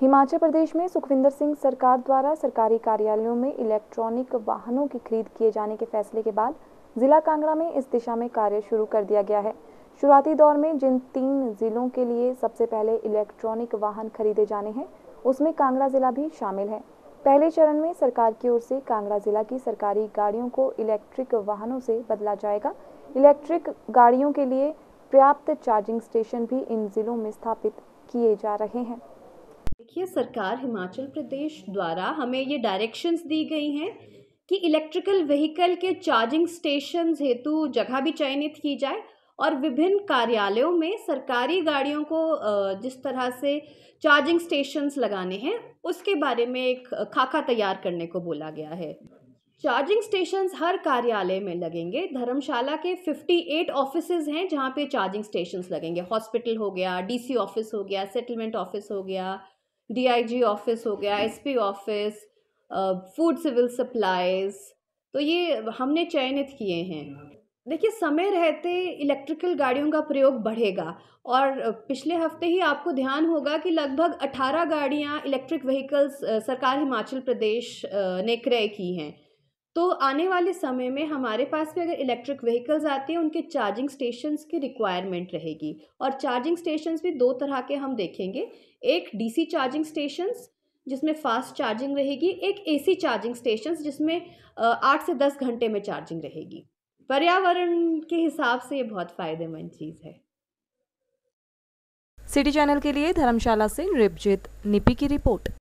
हिमाचल प्रदेश में सुखविंदर सिंह सरकार द्वारा सरकारी कार्यालयों में इलेक्ट्रॉनिक वाहनों की खरीद किए जाने के फैसले के बाद जिला कांगड़ा में इस दिशा में कार्य शुरू कर दिया गया है शुरुआती दौर में जिन तीन जिलों के लिए सबसे पहले इलेक्ट्रॉनिक वाहन खरीदे जाने हैं उसमें कांगड़ा जिला भी शामिल है पहले चरण में सरकार की ओर से कांगड़ा जिला की सरकारी गाड़ियों को इलेक्ट्रिक वाहनों से बदला जाएगा इलेक्ट्रिक गाड़ियों के लिए पर्याप्त चार्जिंग स्टेशन भी इन जिलों में स्थापित किए जा रहे हैं देखिए सरकार हिमाचल प्रदेश द्वारा हमें ये डायरेक्शंस दी गई हैं कि इलेक्ट्रिकल व्हीकल के चार्जिंग स्टेशन हेतु जगह भी चयनित की जाए और विभिन्न कार्यालयों में सरकारी गाड़ियों को जिस तरह से चार्जिंग स्टेशंस लगाने हैं उसके बारे में एक खाका तैयार करने को बोला गया है चार्जिंग स्टेशंस हर कार्यालय में लगेंगे धर्मशाला के 58 ऑफिसेज हैं जहाँ पे चार्जिंग स्टेशंस लगेंगे हॉस्पिटल हो गया डीसी ऑफिस हो गया सेटलमेंट ऑफिस हो गया डीआईजी ऑफिस हो गया SP office food civil supplies तो ये हमने चयनित किए हैं देखिए समय रहते इलेक्ट्रिकल गाड़ियों का प्रयोग बढ़ेगा और पिछले हफ्ते ही आपको ध्यान होगा कि लगभग 18 गाड़ियां इलेक्ट्रिक व्हीकल्स सरकार हिमाचल प्रदेश ने क्रय की हैं तो आने वाले समय में हमारे पास भी अगर इलेक्ट्रिक व्हीकल्स आते हैं उनके चार्जिंग स्टेशंस की रिक्वायरमेंट रहेगी और चार्जिंग स्टेशंस भी दो तरह के हम देखेंगे एक डीसी चार्जिंग स्टेशंस जिसमें फास्ट चार्जिंग रहेगी एक एसी चार्जिंग स्टेशंस जिसमें आठ से दस घंटे में चार्जिंग रहेगी पर्यावरण के हिसाब से ये बहुत फ़ायदेमंद चीज़ है सिटी चैनल के लिए धर्मशाला से रिपजीत निपी की रिपोर्ट